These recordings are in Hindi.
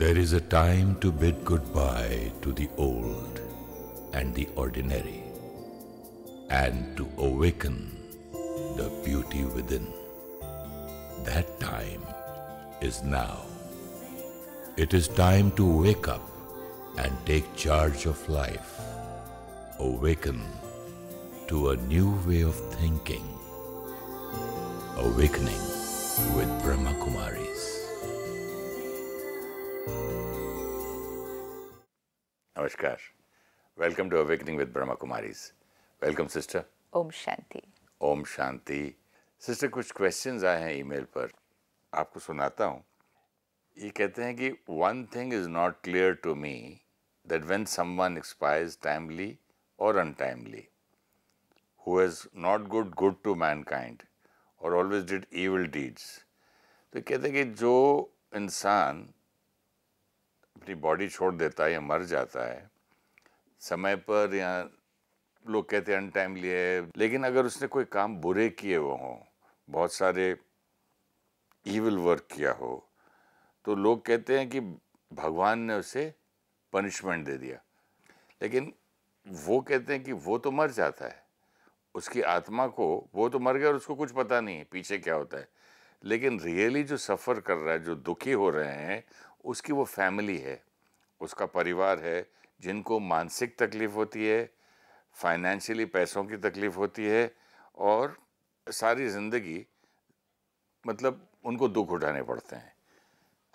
There is a time to bid goodbye to the old and the ordinary, and to awaken the beauty within. That time is now. It is time to wake up and take charge of life. Awaken to a new way of thinking. Awakening with Brahma Kumari. नमस्कार welcome to awakening with Brahma Kumaris. Welcome sister ओम शांति ओम शांति सिस्टर कुछ क्वेश्चंस आए हैं ईमेल पर आपको सुनाता हूँ ये कहते हैं कि one thing is not clear to me that when someone expires timely और untimely who is not good good to mankind और ऑलवेज डिड ईविल डीड्स तो कहते हैं कि जो इंसान अपनी बॉडी छोड़ देता है या मर जाता है समय पर या लोग कहते हैं अनटाइमली है लेकिन अगर उसने कोई काम बुरे किए हुए हों बहुत सारे ईविल वर्क किया हो तो लोग कहते हैं कि भगवान ने उसे पनिशमेंट दे दिया लेकिन वो कहते हैं कि वो तो मर जाता है उसकी आत्मा को वो तो मर गया और उसको कुछ पता नहीं है पीछे क्या होता है लेकिन रियली जो सफ़र कर रहा है जो दुखी हो रहे हैं उसकी वो फैमिली है उसका परिवार है जिनको मानसिक तकलीफ होती है फाइनेंशियली पैसों की तकलीफ होती है और सारी ज़िंदगी मतलब उनको दुख उठाने पड़ते हैं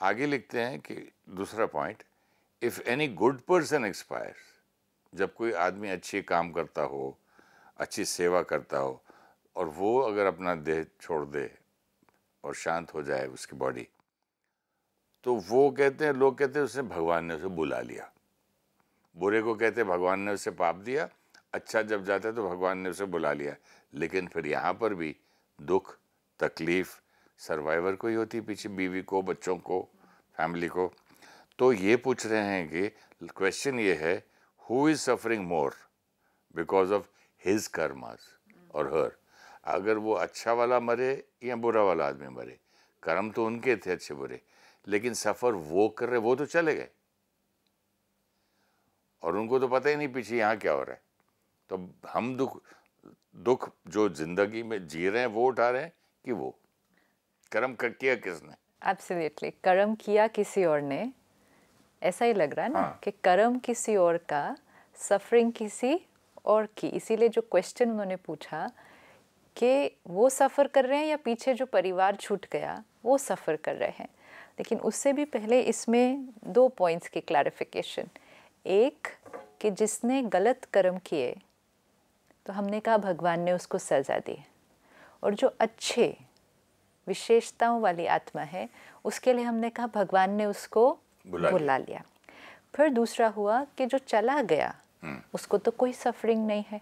आगे लिखते हैं कि दूसरा point if any good person expire जब कोई आदमी अच्छे काम करता हो अच्छी सेवा करता हो और वो अगर अपना देह छोड़ दे और शांत हो जाए उसकी बॉडी तो वो कहते हैं लोग कहते हैं उसने भगवान ने उसे बुला लिया बुरे को कहते हैं भगवान ने उसे पाप दिया अच्छा जब जाता है तो भगवान ने उसे बुला लिया लेकिन फिर यहाँ पर भी दुख तकलीफ सर्वाइवर को ही होती है पीछे बीवी को बच्चों को फैमिली को तो ये पूछ रहे हैं कि क्वेश्चन ये है who is suffering more because of his karmas और हर अगर वो अच्छा वाला मरे या बुरा वाला आदमी मरे कर्म तो उनके थे अच्छे बुरे लेकिन सफ़र वो कर रहे वो तो चले गए और उनको तो पता ही नहीं पीछे यहाँ क्या हो रहा है तो हम दुख दुख जो जिंदगी में जी रहे हैं वो उठा रहे हैं कि वो कर्म कर किया किसने एब्सोल्युटली कर्म किया किसी और ने ऐसा ही लग रहा है ना हाँ. कि कर्म किसी और का सफरिंग किसी और की इसीलिए जो क्वेश्चन उन्होंने पूछा कि वो सफ़र कर रहे हैं या पीछे जो परिवार छूट गया वो सफ़र कर रहे हैं लेकिन उससे भी पहले इसमें दो पॉइंट्स की क्लैरिफिकेशन एक कि जिसने गलत कर्म किए तो हमने कहा भगवान ने उसको सज़ा दी और जो अच्छे विशेषताओं वाली आत्मा है उसके लिए हमने कहा भगवान ने उसको बुला, बुला लिया फिर दूसरा हुआ कि जो चला गया हम्म। उसको तो कोई सफरिंग नहीं है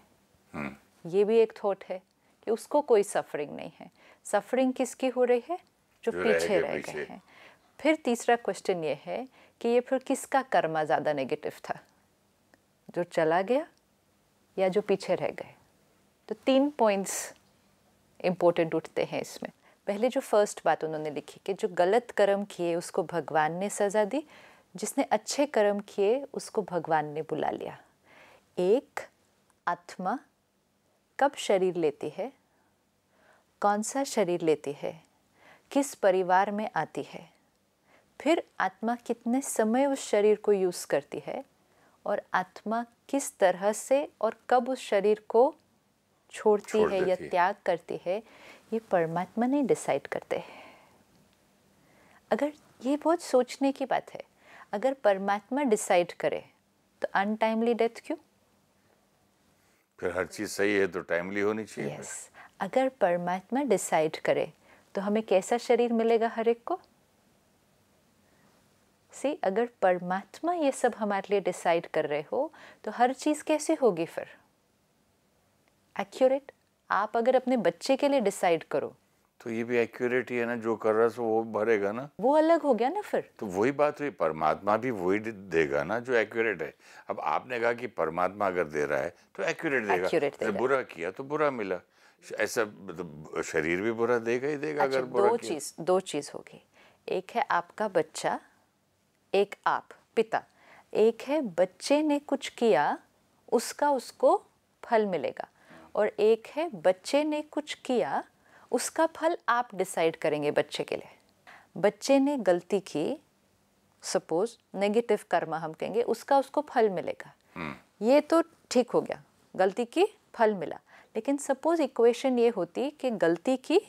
हम्म। ये भी एक थॉट है कि उसको कोई सफरिंग नहीं है सफरिंग किसकी हो रही है जो, जो पीछे रह गए हैं फिर तीसरा क्वेश्चन ये है कि ये फिर किसका कर्मा ज़्यादा नेगेटिव था जो चला गया या जो पीछे रह गए तो तीन पॉइंट्स इम्पोर्टेंट उठते हैं इसमें पहले जो फर्स्ट बात उन्होंने लिखी कि जो गलत कर्म किए उसको भगवान ने सज़ा दी जिसने अच्छे कर्म किए उसको भगवान ने बुला लिया एक आत्मा कब शरीर लेती है कौन सा शरीर लेती है किस परिवार में आती है फिर आत्मा कितने समय उस शरीर को यूज़ करती है और आत्मा किस तरह से और कब उस शरीर को छोड़ती है या त्याग करती है ये परमात्मा नहीं डिसाइड करते हैं अगर ये बहुत सोचने की बात है अगर परमात्मा डिसाइड करे तो अनटाइमली डेथ क्यों फिर हर चीज़ सही है तो टाइमली होनी चाहिए यस yes. अगर परमात्मा डिसाइड करे तो हमें कैसा शरीर मिलेगा हर एक को सी अगर परमात्मा ये सब हमारे लिए डिसाइड कर रहे हो तो हर चीज़ कैसे होगी फिर एक्यूरेट आप अगर अपने बच्चे के लिए डिसाइड करो तो ये भी एक्यूरेट ही है ना जो कर रहा है वो भरेगा ना वो अलग हो गया ना फिर तो वही बात हुई परमात्मा भी वही देगा ना जो एक्यूरेट है अब आपने कहा कि परमात्मा अगर दे रहा है तो एक्यूरेट देगा accurate बुरा किया तो बुरा मिला ऐसा तो शरीर भी बुरा देगा ही देगा अच्छा, अगर बुरा दो चीज दो चीज होगी एक है आपका बच्चा एक आप पिता एक है बच्चे ने कुछ किया उसका उसको फल मिलेगा और एक है बच्चे ने कुछ किया उसका फल आप डिसाइड करेंगे बच्चे के लिए बच्चे ने गलती की सपोज नेगेटिव कर्मा हम कहेंगे उसका उसको फल मिलेगा हम्म। ये तो ठीक हो गया गलती की फल मिला लेकिन सपोज इक्वेशन ये होती कि गलती की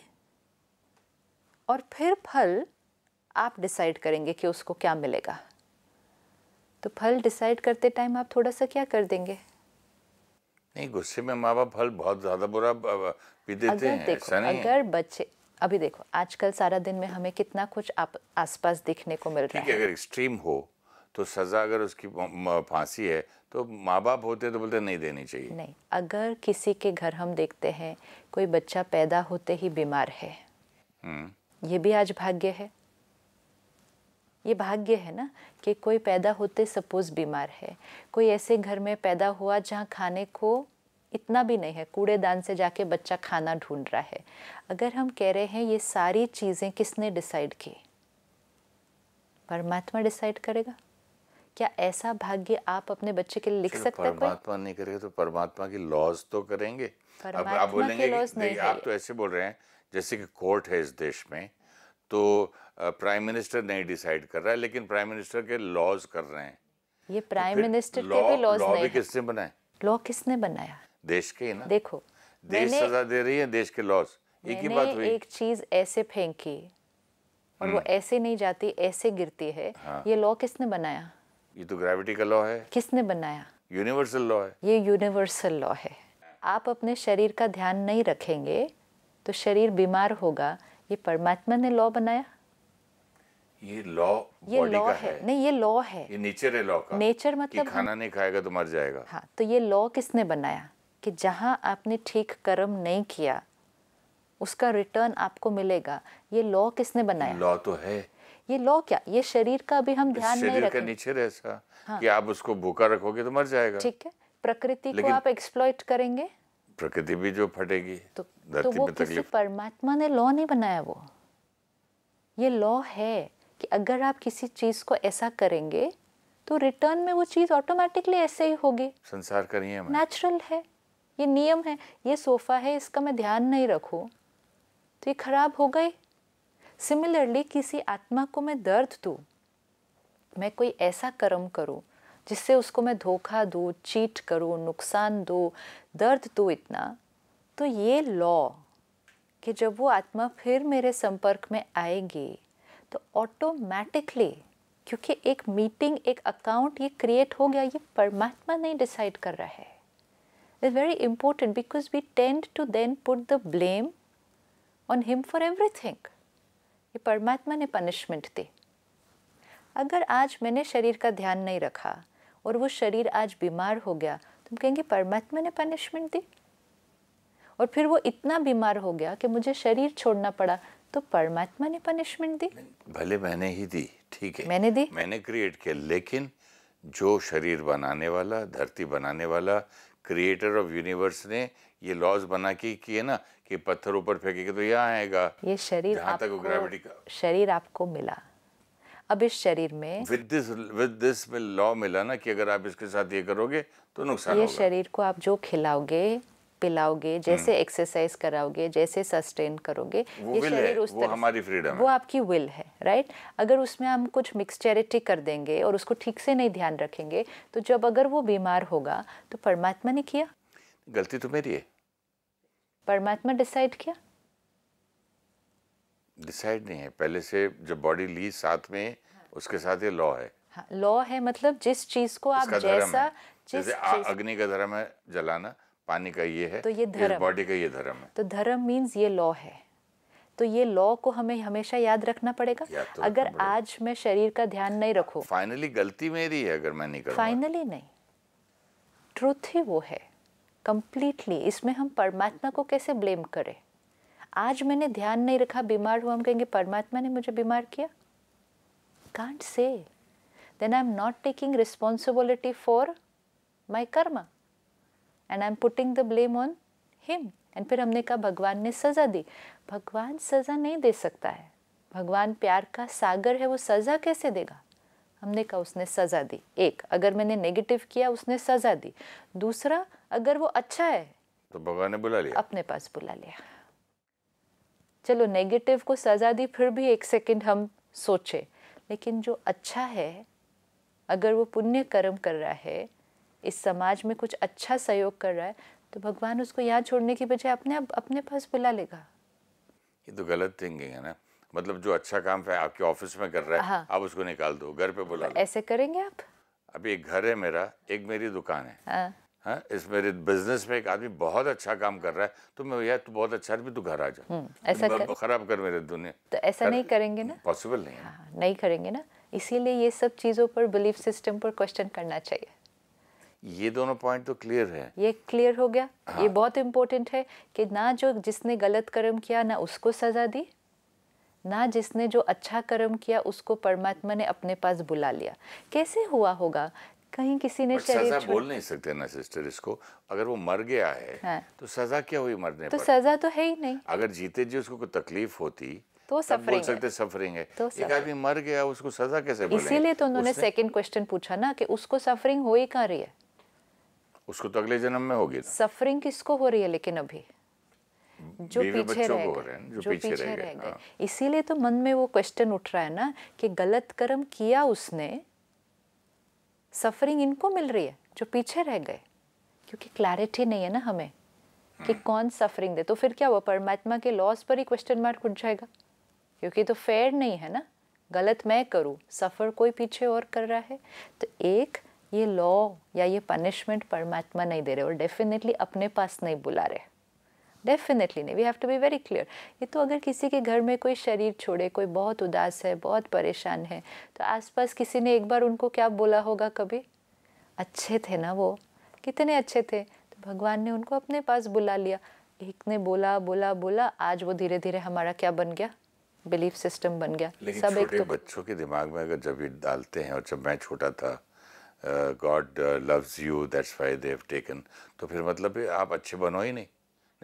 और फिर फल आप डिसाइड करेंगे कि उसको क्या मिलेगा तो फल डिसाइड करते टाइम आप थोड़ा सा क्या कर देंगे नहीं गुस्से में माँ बाप फल बहुत ज्यादा बुरा भी देते अगर हैं देखो, अगर है। बच्चे अभी देखो आजकल सारा दिन में हमें कितना कुछ आप आसपास दिखने को मिल रहा है अगर एक्सट्रीम हो तो सजा अगर उसकी फांसी है तो माँ बाप होते तो बोलते नहीं देनी चाहिए नहीं अगर किसी के घर हम देखते हैं कोई बच्चा पैदा होते ही बीमार है हम्म। ये भी आज भाग्य है ये भाग्य है ना कि कोई पैदा होते सपोज बीमार है कोई ऐसे घर में पैदा हुआ जहाँ खाने को इतना भी नहीं है कूड़ेदान से जाके बच्चा खाना ढूंढ रहा है अगर हम कह रहे हैं ये सारी चीज़ें किसने डिसाइड की परमात्मा डिसाइड करेगा क्या ऐसा भाग्य आप अपने बच्चे के लिए लिख सकते हैं परमात्मा नहीं करेगा तो परमात्मा की लॉज तो करेंगे अब आप बोलेंगे नहीं आप तो ऐसे बोल रहे हैं जैसे कि कोर्ट है इस देश में तो प्राइम मिनिस्टर नहीं डिसाइड कर रहा है लेकिन प्राइम मिनिस्टर के लॉज कर रहे हैं ये प्राइम तो मिनिस्टर के भी लॉज नहीं किसने बनाए लॉ किसने बनाया देश के ना देखो देश सजा दे रही है देश के लॉज एक ही बात हुई एक चीज ऐसे फेंकी और वो हम्म। ऐसे नहीं जाती ऐसे गिरती है हाँ। ये लॉ किसने बनाया ये तो ग्रेविटी का लॉ है किसने बनाया यूनिवर्सल लॉ है ये यूनिवर्सल लॉ है आप अपने शरीर का ध्यान नहीं रखेंगे तो शरीर बीमार होगा ये परमात्मा ने लॉ बनाया ये लॉ ये लॉ है।, है नहीं ये लॉ है ये नेचर है लॉ का नेचर मतलब खाना नहीं खाएगा तो मर जाएगा हाँ तो ये लॉ किसने बनाया कि जहाँ आपने ठीक कर्म नहीं किया उसका रिटर्न आपको मिलेगा ये लॉ किसने बनाया लॉ तो है ये लॉ क्या ये शरीर का भी हम ध्यान नहीं रखें नेचर ऐसा हाँ। कि आप उसको भूखा रखोगे तो मर जाएगा ठीक है प्रकृति को आप एक्सप्लॉइट करेंगे प्रकृति भी जो फटेगी तो, तो वो किसी परमात्मा ने लॉ नहीं बनाया वो ये लॉ है कि अगर आप किसी चीज़ को ऐसा करेंगे तो रिटर्न में वो चीज़ ऑटोमेटिकली ऐसे ही होगी संसार का नियम नेचुरल है ये नियम है ये सोफ़ा है इसका मैं ध्यान नहीं रखूँ तो ये ख़राब हो गई सिमिलरली किसी आत्मा को मैं दर्द दूँ मैं कोई ऐसा कर्म करूँ जिससे उसको मैं धोखा दूँ चीट करूँ नुकसान दो दर्द दो इतना तो ये लॉ कि जब वो आत्मा फिर मेरे संपर्क में आएगी तो ऑटोमेटिकली क्योंकि एक मीटिंग एक अकाउंट ये क्रिएट हो गया ये परमात्मा नहीं डिसाइड कर रहा है is very important because we tend to then put the blame on him for everything ये परमात्मा ने पनिशमेंट दी अगर आज मैंने शरीर का ध्यान नहीं रखा और वो शरीर आज बीमार हो गया तुम तो कहेंगे परमात्मा ने पनिशमेंट दी और फिर वो इतना बीमार हो गया कि मुझे शरीर छोड़ना पड़ा तो परमात्मा ने पनिशमेंट दी भले मैंने ही दी ठीक है मैंने दी मैंने क्रिएट किया लेकिन जो शरीर बनाने वाला धरती बनाने वाला क्रिएटर ऑफ यूनिवर्स ने ये लॉज बना के किए ना कि पत्थर ऊपर फेंकेगा तो यह आएगा ये शरीर आपको ग्रेविटी का शरीर आपको मिला अब इस शरीर में विद दिस विद दिस में लॉ मिला ना कि अगर आप इसके साथ ये करोगे तो नुकसान ये शरीर को आप जो खिलाओगे पिलाओगे हम्म। जैसे एक्सरसाइज कराओगे जैसे सस्टेन करोगे ये शरीर उस तरह हमारी फ्रीडम वो आपकी विल है राइट अगर उसमें हम कुछ मिक्सचैरिटी कर देंगे और उसको ठीक से नहीं ध्यान रखेंगे तो जब अगर वो बीमार होगा तो परमात्मा ने किया गलती तो मेरी है परमात्मा डिसाइड किया डिसाइड नहीं है पहले से जब बॉडी ली साथ में हाँ। उसके साथ ये लॉ है हाँ, लॉ है मतलब जिस चीज को आप जैसा जिस जैसे अग्नि का धर्म है जलाना पानी का ये है तो ये धर्म बॉडी का ये धर्म है तो धर्म मीन्स ये लॉ है तो ये लॉ को हमें हमेशा याद रखना पड़ेगा तो अगर रखना आज मैं शरीर का ध्यान नहीं रखू फाइनली गलती मेरी है अगर मैं नहीं करूँ फाइनली नहीं ट्रूथ ही वो है कम्प्लीटली इसमें हम परमात्मा को कैसे ब्लेम करें आज मैंने ध्यान नहीं रखा बीमार हुआ हम कहेंगे परमात्मा ने मुझे बीमार किया कांट से then I am not taking responsibility for my karma and I am putting the blame on him and फिर हमने कहा भगवान ने सज़ा दी भगवान सज़ा नहीं दे सकता है भगवान प्यार का सागर है वो सज़ा कैसे देगा हमने कहा उसने सज़ा दी एक अगर मैंने नेगेटिव किया उसने सज़ा दी दूसरा अगर वो अच्छा है तो भगवान ने बुला लिया अपने पास बुला लिया चलो नेगेटिव को सज़ा दी फिर भी एक सेकंड हम सोचे लेकिन जो अच्छा है अगर वो पुण्य कर्म कर रहा है इस समाज में कुछ अच्छा सहयोग कर रहा है तो भगवान उसको यहाँ छोड़ने की बजाय अपने आप अपने पास बुला लेगा ये तो गलत थिंकिंग है ना मतलब जो अच्छा काम है आपके ऑफिस में कर रहा है हाँ। आप उसको निकाल दो घर पे बुला तो ऐसे करेंगे आप अभी एक घर है मेरा एक मेरी दुकान है हाँ।, हाँ इस मेरे बिजनेस में एक आदमी बहुत अच्छा काम कर रहा है तो मैं यार तू बहुत अच्छा भी तू घर आ जा हम्म, ऐसा कर... खराब कर मेरे दुनिया तो ऐसा नहीं करेंगे ना पॉसिबल नहीं है हाँ, नहीं करेंगे ना इसीलिए ये सब चीज़ों पर बिलीफ सिस्टम पर क्वेश्चन करना चाहिए ये दोनों पॉइंट तो क्लियर है ये क्लियर हो गया हाँ। ये बहुत इम्पोर्टेंट है कि ना जो जिसने गलत कर्म किया ना उसको सजा दी ना जिसने जो अच्छा कर्म किया उसको परमात्मा ने अपने पास बुला लिया कैसे हुआ होगा कहीं किसी ने शरीर सजा बोल नहीं सकते ना सिस्टर इसको अगर वो मर गया है हाँ। तो सजा क्या हुई मरने तो पर? सजा तो है ही नहीं अगर जीते जी उसको कोई तकलीफ होती तो सफरिंग बोल सकते सफरिंग है तो एक आदमी मर गया उसको सजा कैसे इसीलिए तो उन्होंने सेकंड क्वेश्चन पूछा ना कि उसको सफरिंग हो ही कहा रही है उसको तो अगले जन्म में होगी सफरिंग किसको हो रही है लेकिन अभी जो पीछे रह गए जो, जो पीछे, पीछे रह गए हाँ। इसीलिए तो मन में वो क्वेश्चन उठ रहा है ना कि गलत कर्म किया उसने सफरिंग इनको मिल रही है जो पीछे रह गए क्योंकि क्लैरिटी नहीं है ना हमें कि हाँ। कौन सफरिंग दे तो फिर क्या हुआ परमात्मा के लॉस पर ही क्वेश्चन मार्क उठ जाएगा क्योंकि तो फेयर नहीं है ना गलत मैं करूँ सफ़र कोई पीछे और कर रहा है तो एक ये लॉ या ये पनिशमेंट परमात्मा नहीं दे रहे और डेफिनेटली अपने पास नहीं बुला रहे डेफिनेटली नहीं we have to be very clear ये तो अगर किसी के घर में कोई शरीर छोड़े कोई बहुत उदास है बहुत परेशान है तो आसपास किसी ने एक बार उनको क्या बोला होगा कभी अच्छे थे ना वो कितने अच्छे थे तो भगवान ने उनको अपने पास बुला लिया एक ने बोला बोला बोला आज वो धीरे धीरे हमारा क्या बन गया बिलीफ सिस्टम बन गया लेकिन सब एक तो... बच्चों के दिमाग में अगर जब ये डालते हैं और जब मैं छोटा था God loves you that's why they've taken तो फिर मतलब है आप अच्छे बनो ही नहीं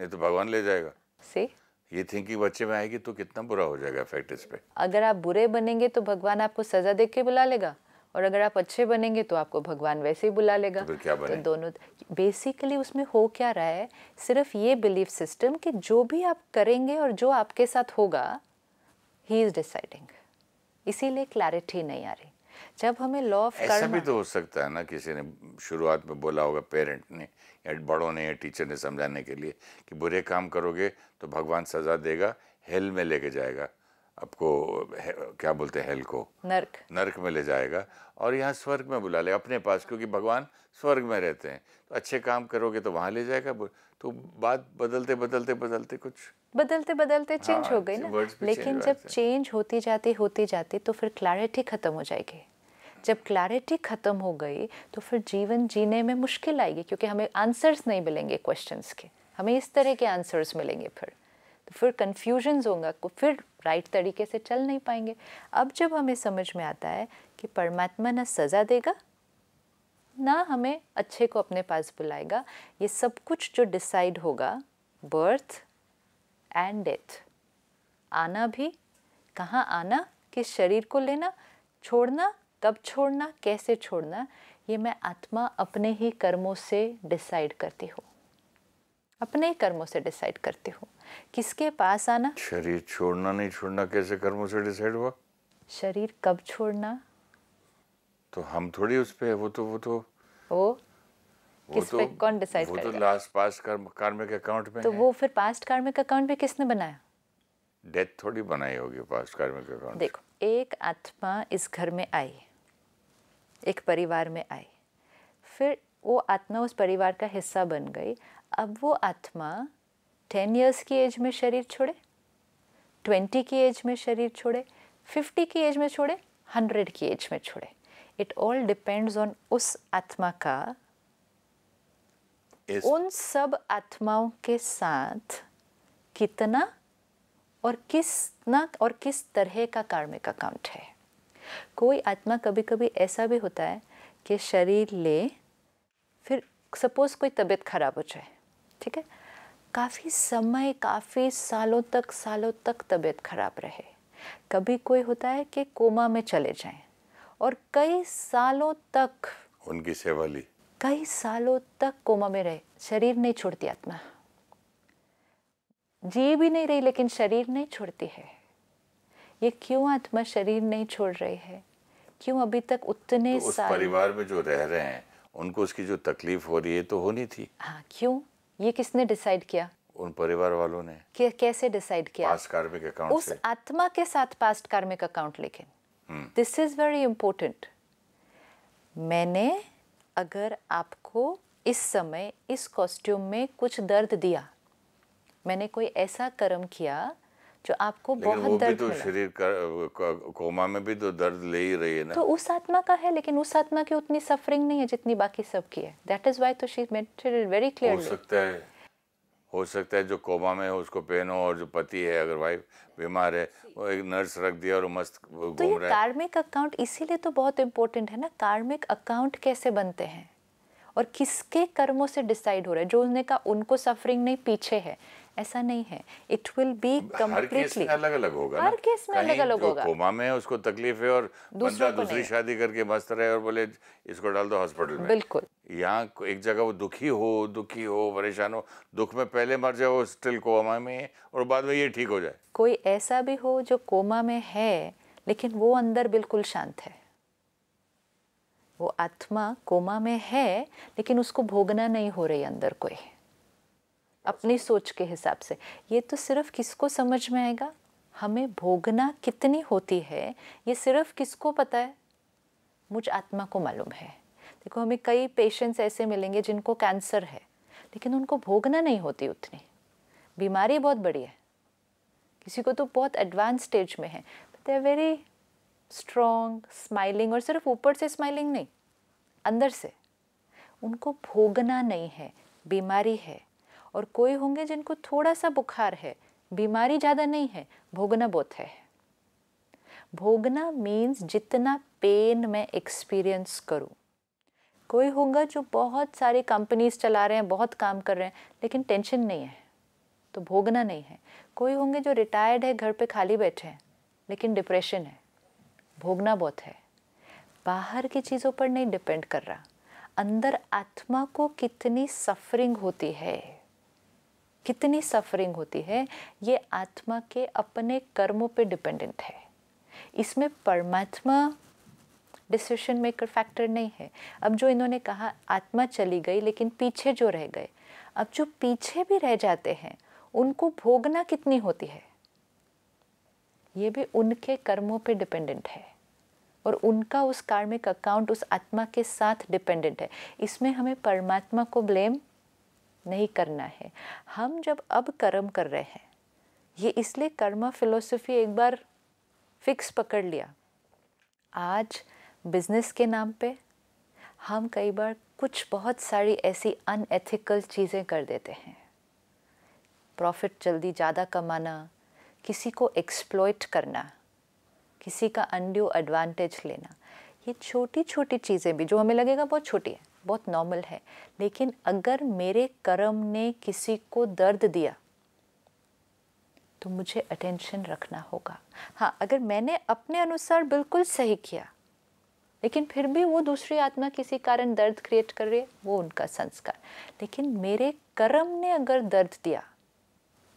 नहीं तो भगवान ले जाएगा सी ये थिंकिंग बच्चे में आएगी तो कितना बुरा हो जाएगा इफेक्ट इस पे अगर आप बुरे बनेंगे तो भगवान आपको सजा दे के बुला लेगा और अगर आप अच्छे बनेंगे तो आपको भगवान वैसे ही बुला लेगा तो, क्या बने? तो दोनों बेसिकली उसमें हो क्या रहा है सिर्फ ये बिलीफ सिस्टम कि जो भी आप करेंगे और जो आपके साथ होगा ही इज़ डिसाइडिंग इसीलिए क्लैरिटी नहीं आ रही जब हमें लॉ ऑफ ऐसा भी तो हो सकता है ना किसी ने शुरुआत में बोला होगा पेरेंट ने या बड़ों ने या टीचर ने समझाने के लिए कि बुरे काम करोगे तो भगवान सजा देगा हेल में लेके जाएगा आपको क्या बोलते हैं हेल को नर्क नर्क में ले जाएगा और यहाँ स्वर्ग में बुला ले अपने पास क्योंकि भगवान स्वर्ग में रहते हैं तो अच्छे काम करोगे तो वहाँ ले जाएगा तो बात बदलते बदलते बदलते कुछ बदलते बदलते चेंज हाँ, हो गई ना लेकिन जब चेंज होती जाती होती जाती तो फिर क्लैरिटी खत्म हो जाएगी जब क्लैरिटी ख़त्म हो गई तो फिर जीवन जीने में मुश्किल आएगी क्योंकि हमें आंसर्स नहीं मिलेंगे क्वेश्चंस के हमें इस तरह के आंसर्स मिलेंगे फिर तो फिर कन्फ्यूजन्स होंगे फिर राइट तरीके से चल नहीं पाएंगे अब जब हमें समझ में आता है कि परमात्मा ना सज़ा देगा ना हमें अच्छे को अपने पास बुलाएगा ये सब कुछ जो डिसाइड होगा बर्थ एंड डेथ आना भी कहाँ आना किस शरीर को लेना छोड़ना कब छोड़ना कैसे छोड़ना ये मैं आत्मा अपने ही कर्मों से डिसाइड करती हूँ अपने ही कर्मों से डिसाइड करती हूँ किसके पास आना शरीर छोड़ना नहीं छोड़ना कैसे कर्मों से डिसाइड हुआ शरीर कब छोड़ना तो हम थोड़ी उस पे वो तो वो तो वो किस तो, पे कौन डिसाइड वो तो लास्ट पास्ट कर्म कार्मिक अकाउंट में तो वो फिर पास्ट कार्मिक अकाउंट में किसने बनाया डेथ थोड़ी बनाई होगी पास्ट कार्मिक अकाउंट देखो एक आत्मा इस घर में आई एक परिवार में आई फिर वो आत्मा उस परिवार का हिस्सा बन गई अब वो आत्मा टेन ईयर्स की एज में शरीर छोड़े ट्वेंटी की एज में शरीर छोड़े फिफ्टी की एज में छोड़े हंड्रेड की एज में छोड़े इट ऑल डिपेंड्स ऑन उस आत्मा का Is... उन सब आत्माओं के साथ कितना और किस ना और किस तरह का कार्मिक अकाउंट है कोई आत्मा कभी कभी ऐसा भी होता है कि शरीर ले फिर सपोज़ कोई तबीयत ख़राब हो जाए ठीक है काफ़ी समय काफ़ी सालों तक सालों तक तबीयत ख़राब रहे कभी कोई होता है कि कोमा में चले जाएं और कई सालों तक उनकी सेवा ली कई सालों तक कोमा में रहे शरीर नहीं छोड़ती आत्मा जी भी नहीं रही लेकिन शरीर नहीं छोड़ती है ये क्यों आत्मा शरीर नहीं छोड़ रही है क्यों अभी तक उतने तो उस साल परिवार में जो रह रहे हैं उनको उसकी जो तकलीफ हो रही है तो होनी थी हाँ क्यों ये किसने डिसाइड किया उन परिवार वालों ने कि, कैसे डिसाइड किया पास्ट कार्मिक अकाउंट उस से? आत्मा के साथ पास्ट कार्मिक अकाउंट लेकिन दिस इज वेरी इंपॉर्टेंट मैंने अगर आपको इस समय इस कॉस्ट्यूम में कुछ दर्द दिया मैंने कोई ऐसा कर्म किया जो आपको बहुत दर्द तो शरीर का कोमा में भी तो दर्द ले ही रही है ना तो उस आत्मा का है लेकिन उस आत्मा की उतनी सफरिंग नहीं है जितनी बाकी सब की है दैट इज व्हाई तो she made it very clear हो सकता है हो सकता है जो कोमा में है उसको पेन हो और जो पति है अगर वाइफ बीमार है वो एक नर्स रख दिया और मस्त घूम तो ये कार्मिक अकाउंट इसीलिए तो बहुत इम्पोर्टेंट है ना कार्मिक अकाउंट कैसे बनते हैं और किसके कर्मों से डिसाइड हो रहा है जो उसने कहा उनको सफरिंग नहीं पीछे है ऐसा नहीं है इट विल बी कम्प्लीटली अलग अलग होगा हर केस में अलग अलग होगा कोमा में उसको तकलीफ है और बंदा दूसरी शादी करके मस्त रहे और बोले इसको डाल दो हॉस्पिटल में बिल्कुल यहाँ एक जगह वो दुखी हो दुखी हो परेशान हो दुख में पहले मर जाए वो स्टिल कोमा में और बाद में ये ठीक हो जाए कोई ऐसा भी हो जो कोमा में है लेकिन वो अंदर बिल्कुल शांत है वो आत्मा कोमा में है लेकिन उसको भोगना नहीं हो रही अंदर कोई अपनी सोच के हिसाब से ये तो सिर्फ किसको समझ में आएगा हमें भोगना कितनी होती है ये सिर्फ किसको पता है मुझ आत्मा को मालूम है देखो हमें कई पेशेंट्स ऐसे मिलेंगे जिनको कैंसर है लेकिन उनको भोगना नहीं होती उतनी बीमारी बहुत बड़ी है किसी को तो बहुत एडवांस स्टेज में है they are very strong smiling और सिर्फ ऊपर से स्माइलिंग नहीं अंदर से उनको भोगना नहीं है बीमारी है और कोई होंगे जिनको थोड़ा सा बुखार है बीमारी ज़्यादा नहीं है भोगना बहुत है भोगना मीन्स जितना पेन मैं एक्सपीरियंस करूं कोई होगा जो बहुत सारी कंपनीज चला रहे हैं बहुत काम कर रहे हैं लेकिन टेंशन नहीं है तो भोगना नहीं है कोई होंगे जो रिटायर्ड है घर पे खाली बैठे हैं लेकिन डिप्रेशन है भोगना बहुत है बाहर की चीज़ों पर नहीं डिपेंड कर रहा अंदर आत्मा को कितनी सफरिंग होती है कितनी सफरिंग होती है ये आत्मा के अपने कर्मों पे डिपेंडेंट है इसमें परमात्मा डिसीशन मेकर फैक्टर नहीं है अब जो इन्होंने कहा आत्मा चली गई लेकिन पीछे जो रह गए अब जो पीछे भी रह जाते हैं उनको भोगना कितनी होती है ये भी उनके कर्मों पे डिपेंडेंट है और उनका उस कार्मिक अकाउंट उस आत्मा के साथ डिपेंडेंट है इसमें हमें परमात्मा को ब्लेम नहीं करना है हम जब अब कर्म कर रहे हैं ये इसलिए कर्म फिलोसफी एक बार फिक्स पकड़ लिया आज बिजनेस के नाम पे हम कई बार कुछ बहुत सारी ऐसी अनएथिकल चीज़ें कर देते हैं प्रॉफिट जल्दी ज़्यादा कमाना किसी को एक्सप्लोइट करना किसी का अनड्यू एडवांटेज लेना ये छोटी छोटी चीज़ें भी जो हमें लगेगा बहुत छोटी है बहुत नॉर्मल है लेकिन अगर मेरे कर्म ने किसी को दर्द दिया तो मुझे अटेंशन रखना होगा हाँ अगर मैंने अपने अनुसार बिल्कुल सही किया लेकिन फिर भी वो दूसरी आत्मा किसी कारण दर्द क्रिएट कर रही है वो उनका संस्कार लेकिन मेरे कर्म ने अगर दर्द दिया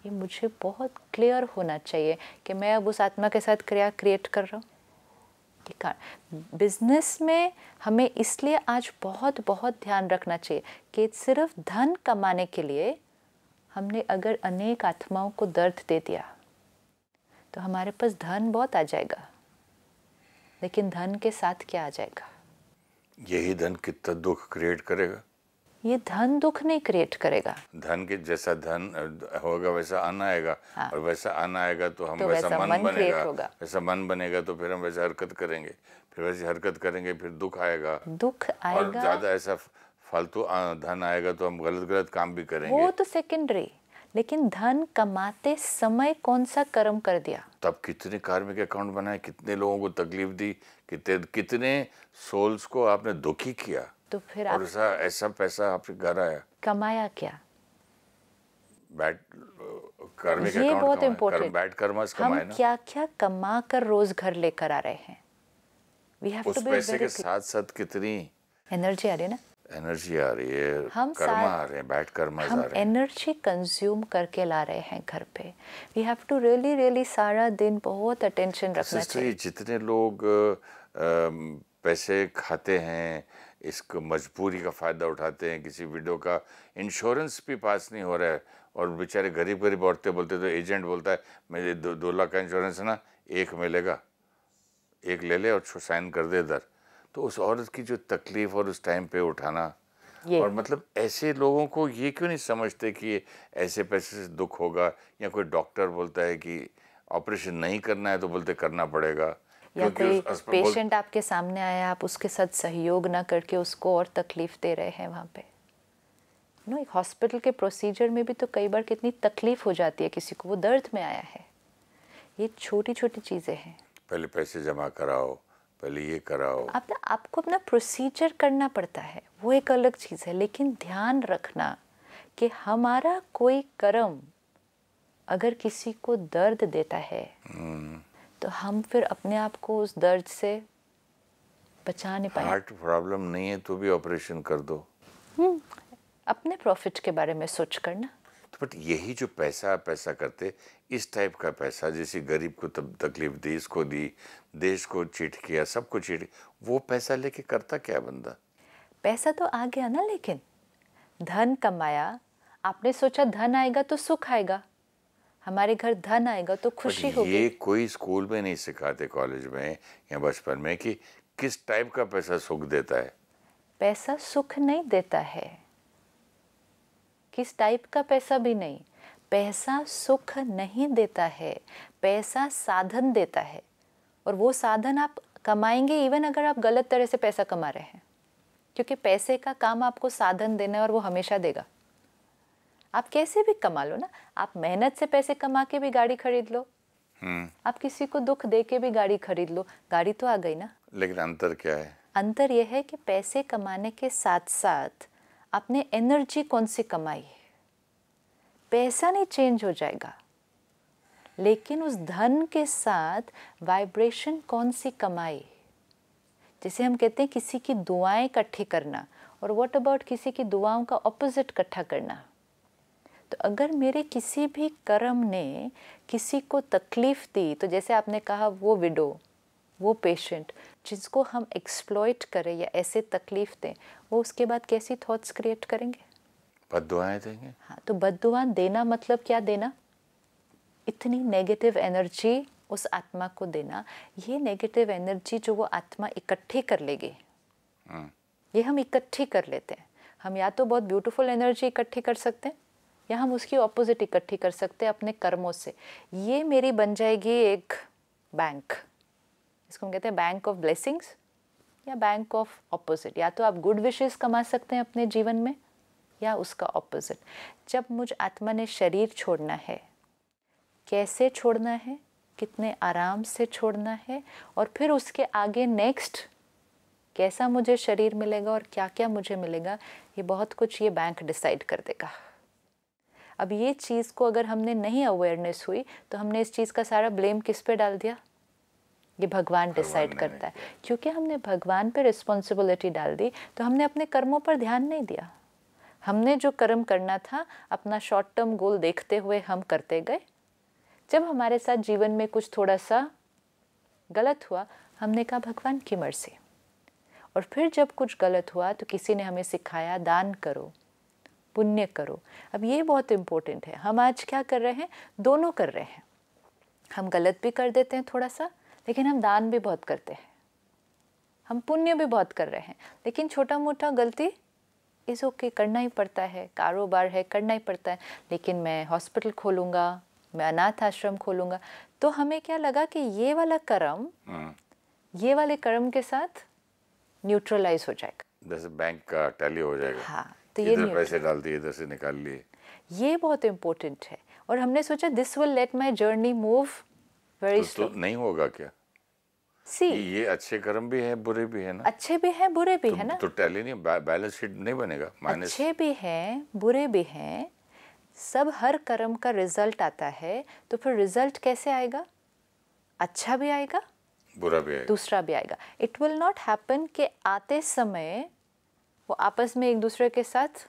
ये मुझे बहुत क्लियर होना चाहिए कि मैं अब उस आत्मा के साथ क्रिया क्रिएट कर रहा हूँ के कारण बिजनेस में हमें इसलिए आज बहुत बहुत ध्यान रखना चाहिए कि सिर्फ धन कमाने के लिए हमने अगर अनेक आत्माओं को दर्द दे दिया तो हमारे पास धन बहुत आ जाएगा लेकिन धन के साथ क्या आ जाएगा यही धन कितना दुख क्रिएट करेगा ये धन दुख नहीं क्रिएट करेगा धन के जैसा धन होगा वैसा अन्न आएगा हाँ। और वैसा अन्न आएगा तो हम तो वैसा, वैसा मन, मन बनेगा वैसा मन बनेगा तो फिर हम वैसा हरकत करेंगे फिर वैसी हरकत करेंगे फिर दुख आएगा दुख आएगा ज्यादा ऐसा फालतू धन आएगा तो हम गलत गलत काम भी करेंगे वो तो सेकेंडरी लेकिन धन कमाते समय कौन सा कर्म कर दिया तब कितने कार्मिक अकाउंट बनाए कितने लोगों को तकलीफ दी कितने कितने सोल्स को आपने दुखी किया तो फिर आप ऐसा ऐसा पैसा आपके घर आया कमाया क्या बैट करने ये का बहुत इम्पोर्टेंट बैट कर्मा हम क्या क्या कमा कर रोज घर लेकर आ रहे हैं वी हैव टू बी पैसे के साथ साथ कितनी एनर्जी आ रही है ना एनर्जी आ रही है हम कर्मा आ रहे हैं बैट कर्मा हम एनर्जी कंज्यूम करके ला रहे हैं घर पे we have to really really सारा दिन बहुत अटेंशन रखना चाहिए जितने लोग पैसे खाते हैं इसको मजबूरी का फ़ायदा उठाते हैं किसी विडो का इंश्योरेंस भी पास नहीं हो रहा है और बेचारे गरीब गरीब औरतें बोलते तो एजेंट बोलता है मेरे दो, दो लाख का इंश्योरेंस है ना एक मिलेगा एक ले ले और साइन कर दे इधर तो उस औरत की जो तकलीफ़ और उस टाइम पे उठाना और मतलब ऐसे लोगों को ये क्यों नहीं समझते कि ऐसे पैसे से दुख होगा या कोई डॉक्टर बोलता है कि ऑपरेशन नहीं करना है तो बोलते करना पड़ेगा या कोई पेशेंट आपके सामने आया आप उसके साथ सहयोग ना करके उसको और तकलीफ दे रहे हैं वहाँ पे नो एक हॉस्पिटल के प्रोसीजर में भी तो कई बार कितनी तकलीफ हो जाती है किसी को वो दर्द में आया है ये छोटी छोटी चीज़ें हैं पहले पैसे जमा कराओ पहले ये कराओ आप आपको अपना प्रोसीजर करना पड़ता है वो एक अलग चीज़ है लेकिन ध्यान रखना कि हमारा कोई कर्म अगर किसी को दर्द देता है hmm. तो हम फिर अपने आप को उस दर्द से बचा नहीं पाए हार्ट प्रॉब्लम नहीं है तो भी ऑपरेशन कर दो हम्म, अपने प्रॉफिट के बारे में सोच करना तो बट यही जो पैसा पैसा करते इस टाइप का पैसा जैसे गरीब को तब तकलीफ दी इसको दी देश को चीट किया सबको चीट वो पैसा लेके करता क्या बंदा पैसा तो आ गया ना लेकिन धन कमाया आपने सोचा धन आएगा तो सुख आएगा हमारे घर धन आएगा तो खुशी होगी ये कोई स्कूल में नहीं सिखाते कॉलेज में या बचपन में कि किस टाइप का पैसा सुख देता है पैसा सुख नहीं देता है किस टाइप का पैसा भी नहीं पैसा सुख नहीं देता है पैसा साधन देता है और वो साधन आप कमाएंगे इवन अगर आप गलत तरह से पैसा कमा रहे हैं क्योंकि पैसे का काम आपको साधन देना है और वो हमेशा देगा आप कैसे भी कमा लो ना आप मेहनत से पैसे कमा के भी गाड़ी खरीद लो हम्म। आप किसी को दुख दे के भी गाड़ी खरीद लो गाड़ी तो आ गई ना लेकिन अंतर क्या है अंतर यह है कि पैसे कमाने के साथ साथ आपने एनर्जी कौन सी कमाई है पैसा नहीं चेंज हो जाएगा लेकिन उस धन के साथ वाइब्रेशन कौन सी कमाई जैसे हम कहते हैं किसी की दुआएं इकट्ठी करना और व्हाट अबाउट किसी की दुआओं का ऑपोजिट इकट्ठा करना तो अगर मेरे किसी भी कर्म ने किसी को तकलीफ़ दी तो जैसे आपने कहा वो विडो वो पेशेंट जिसको हम एक्सप्लॉयट करें या ऐसे तकलीफ़ दें वो उसके बाद कैसी थॉट्स क्रिएट करेंगे बदुआएं देंगे हाँ तो बदुआ देना मतलब क्या देना इतनी नेगेटिव एनर्जी उस आत्मा को देना ये नेगेटिव एनर्जी जो वो आत्मा इकट्ठी कर लेगी हम्म। ये हम इकट्ठी कर लेते हैं हम या तो बहुत ब्यूटीफुल एनर्जी इकट्ठी कर सकते हैं या हम उसकी ऑपोजिट इकट्ठी कर सकते हैं अपने कर्मों से ये मेरी बन जाएगी एक बैंक इसको हम कहते हैं बैंक ऑफ ब्लेसिंग्स या बैंक ऑफ ऑपोजिट या तो आप गुड विशेस कमा सकते हैं अपने जीवन में या उसका ऑपोजिट जब मुझ आत्मा ने शरीर छोड़ना है कैसे छोड़ना है कितने आराम से छोड़ना है और फिर उसके आगे नेक्स्ट कैसा मुझे शरीर मिलेगा और क्या क्या मुझे मिलेगा ये बहुत कुछ ये बैंक डिसाइड कर देगा अब ये चीज़ को अगर हमने नहीं अवेयरनेस हुई तो हमने इस चीज़ का सारा ब्लेम किस पे डाल दिया ये भगवान डिसाइड करता है क्योंकि हमने भगवान पे रिस्पॉन्सिबिलिटी डाल दी तो हमने अपने कर्मों पर ध्यान नहीं दिया हमने जो कर्म करना था अपना शॉर्ट टर्म गोल देखते हुए हम करते गए जब हमारे साथ जीवन में कुछ थोड़ा सा गलत हुआ हमने कहा भगवान की मर्जी और फिर जब कुछ गलत हुआ तो किसी ने हमें सिखाया दान करो पुण्य करो अब ये बहुत इम्पोर्टेंट है हम आज क्या कर रहे हैं दोनों कर रहे हैं हम गलत भी कर देते हैं थोड़ा सा लेकिन हम दान भी बहुत करते हैं हम पुण्य भी बहुत कर रहे हैं लेकिन छोटा मोटा गलती इस ओके okay, करना ही पड़ता है कारोबार है करना ही पड़ता है लेकिन मैं हॉस्पिटल खोलूँगा मैं अनाथ आश्रम खोलूँगा तो हमें क्या लगा कि ये वाला कर्म हाँ। ये वाले कर्म के साथ न्यूट्रलाइज हो जाएगा जैसे बैंक का टैली हो जाएगा हाँ तो ये नहीं पैसे डाल दिए इधर से निकाल लिए ये बहुत इम्पोर्टेंट है और हमने सोचा this will let my journey move very तो, तो नहीं होगा क्या सी ये अच्छे कर्म भी है बुरे भी है ना अच्छे भी हैं बुरे भी तो है ना तो टैली नहीं बैलेंस शीट नहीं बनेगा माइनस अच्छे भी हैं बुरे भी हैं सब हर कर्म का रिजल्ट आता है तो फिर रिजल्ट कैसे आएगा अच्छा भी आएगा बुरा भी आएगा दूसरा भी आएगा इट विल नॉट हैपन कि आते समय वो आपस में एक दूसरे के साथ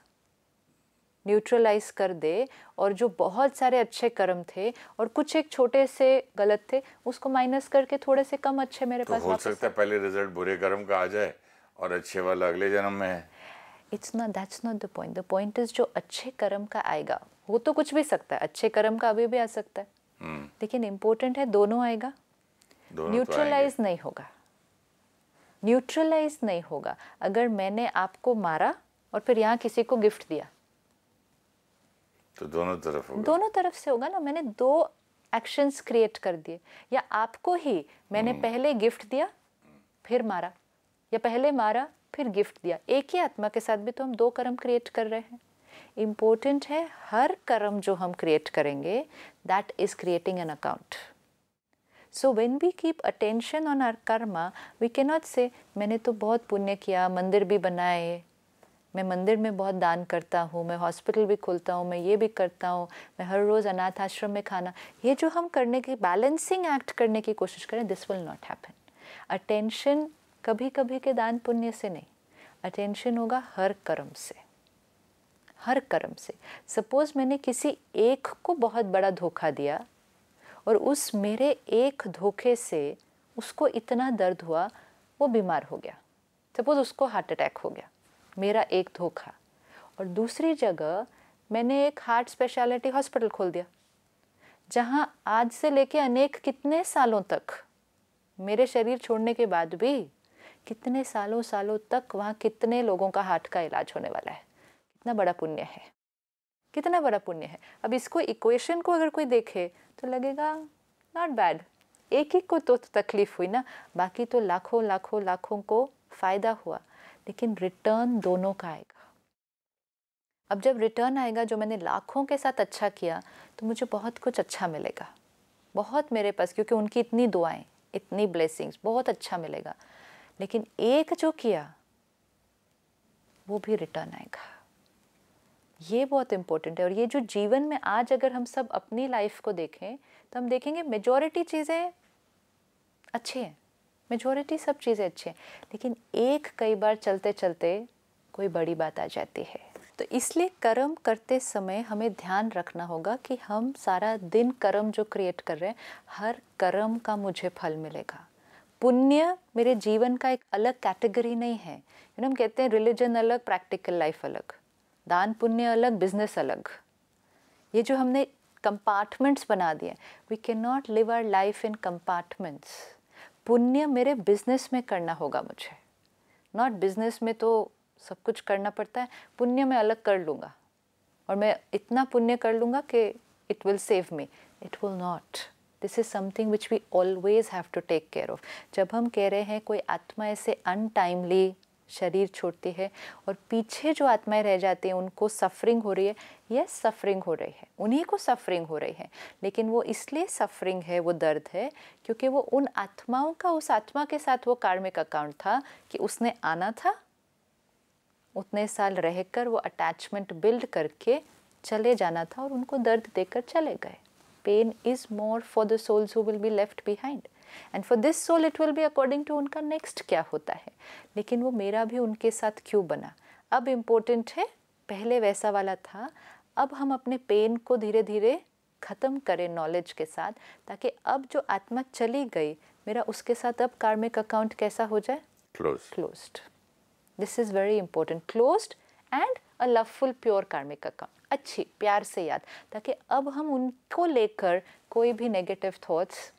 न्यूट्रलाइज कर दे और जो बहुत सारे अच्छे कर्म थे और कुछ एक छोटे से गलत थे उसको माइनस करके थोड़े से कम अच्छे मेरे तो पास हो सकता है पहले रिजल्ट बुरे कर्म का आ जाए और अच्छे वाला अगले जन्म में it's not that's not the point the point is जो अच्छे कर्म का आएगा वो तो कुछ भी सकता है अच्छे कर्म का अभी भी आ सकता है हम्म। लेकिन इम्पोर्टेंट है दोनों आएगा न्यूट्रलाइज तो नहीं होगा न्यूट्रलाइज नहीं होगा अगर मैंने आपको मारा और फिर यहाँ किसी को गिफ्ट दिया तो दोनों तरफ होगा दोनों तरफ से होगा ना मैंने दो एक्शंस क्रिएट कर दिए या आपको ही मैंने हम्म। पहले गिफ्ट दिया फिर मारा या पहले मारा फिर गिफ्ट दिया एक ही आत्मा के साथ भी तो हम दो कर्म क्रिएट कर रहे हैं इम्पोर्टेंट है हर कर्म जो हम क्रिएट करेंगे that is creating an account when we keep attention on our our we can not say मैंने तो बहुत पुण्य किया मंदिर भी बनाए मैं मंदिर में बहुत दान करता हूँ मैं हॉस्पिटल भी खोलता हूँ मैं ये भी करता हूँ मैं हर रोज़ अनाथ आश्रम में खाना ये जो हम करने की बैलेंसिंग एक्ट करने की कोशिश करें this will not happen attention कभी कभी के दान पुण्य से नहीं अटेंशन होगा हर कर्म से हर कर्म से सपोज़ मैंने किसी एक को बहुत बड़ा धोखा दिया और उस मेरे एक धोखे से उसको इतना दर्द हुआ वो बीमार हो गया सपोज उसको हार्ट अटैक हो गया मेरा एक धोखा और दूसरी जगह मैंने एक हार्ट स्पेशलिटी हॉस्पिटल खोल दिया जहाँ आज से लेके अनेक कितने सालों तक मेरे शरीर छोड़ने के बाद भी कितने सालों सालों तक वहाँ कितने लोगों का हार्ट का इलाज होने वाला है कितना बड़ा पुण्य है कितना बड़ा पुण्य है अब इसको इक्वेशन को अगर कोई देखे तो लगेगा नॉट बैड एक एक को तो तकलीफ हुई ना बाकी तो लाखों लाखों लाखों को फ़ायदा हुआ लेकिन रिटर्न दोनों का आएगा अब जब रिटर्न आएगा जो मैंने लाखों के साथ अच्छा किया तो मुझे बहुत कुछ अच्छा मिलेगा बहुत मेरे पास क्योंकि उनकी इतनी दुआएं इतनी ब्लेसिंग्स बहुत अच्छा मिलेगा लेकिन एक जो किया वो भी रिटर्न आएगा ये बहुत इम्पोर्टेंट है और ये जो जीवन में आज अगर हम सब अपनी लाइफ को देखें तो हम देखेंगे मेजोरिटी चीज़ें अच्छी हैं मेजोरिटी सब चीज़ें अच्छी हैं लेकिन एक कई बार चलते चलते कोई बड़ी बात आ जाती है तो इसलिए कर्म करते समय हमें ध्यान रखना होगा कि हम सारा दिन कर्म जो क्रिएट कर रहे हैं हर कर्म का मुझे फल मिलेगा पुण्य मेरे जीवन का एक अलग कैटेगरी नहीं है यू नो हम कहते हैं रिलीजन अलग प्रैक्टिकल लाइफ अलग दान पुण्य अलग बिजनेस अलग ये जो हमने कंपार्टमेंट्स बना दिए we can not live our life in compartments पुण्य मेरे बिजनेस में करना होगा मुझे नॉट बिजनेस में तो सब कुछ करना पड़ता है पुण्य मैं अलग कर लूँगा और मैं इतना पुण्य कर लूँगा कि it will save me it will not this is something which we always have to take care of जब हम कह रहे हैं कोई आत्मा ऐसे अनटाइमली शरीर छोड़ती है और पीछे जो आत्माएं रह जाती हैं उनको सफरिंग हो रही है यस सफरिंग हो रही है उन्हीं को सफरिंग हो रही है लेकिन वो इसलिए सफरिंग है वो दर्द है क्योंकि वो उन आत्माओं का उस आत्मा के साथ वो कार्मिक अकाउंट था कि उसने आना था उतने साल रहकर वो अटैचमेंट बिल्ड करके चले जाना था और उनको दर्द देकर चले गए pain is more for the souls who will be left behind and for this soul it will be according to उनका नेक्स्ट क्या होता है लेकिन वो मेरा भी उनके साथ क्यों बना अब इम्पोर्टेंट है पहले वैसा वाला था अब हम अपने पेन को धीरे धीरे ख़त्म करें नॉलेज के साथ ताकि अब जो आत्मा चली गई मेरा उसके साथ अब कार्मिक अकाउंट कैसा हो जाए close closed this is very important closed and a loveful pure karmic account अच्छी प्यार से याद ताकि अब हम उनको लेकर कोई भी नेगेटिव थॉट्स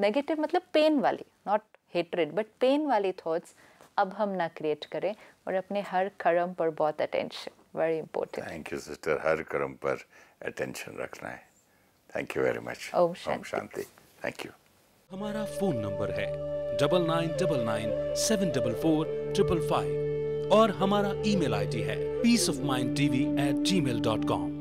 नेगेटिव मतलब पेन वाली नॉट हेटरेड बट पेन वाली थॉट्स अब हम ना क्रिएट करें और अपने हर कर्म पर बहुत attention very important thank you sister हर कर्म पर अटेंशन रखना है थैंक यू वेरी मच ओम शांति थैंक यू हमारा फोन नंबर है double nine double nine seven double four triple five और हमारा ईमेल आईडी है peace of mind TV at Gmail dot com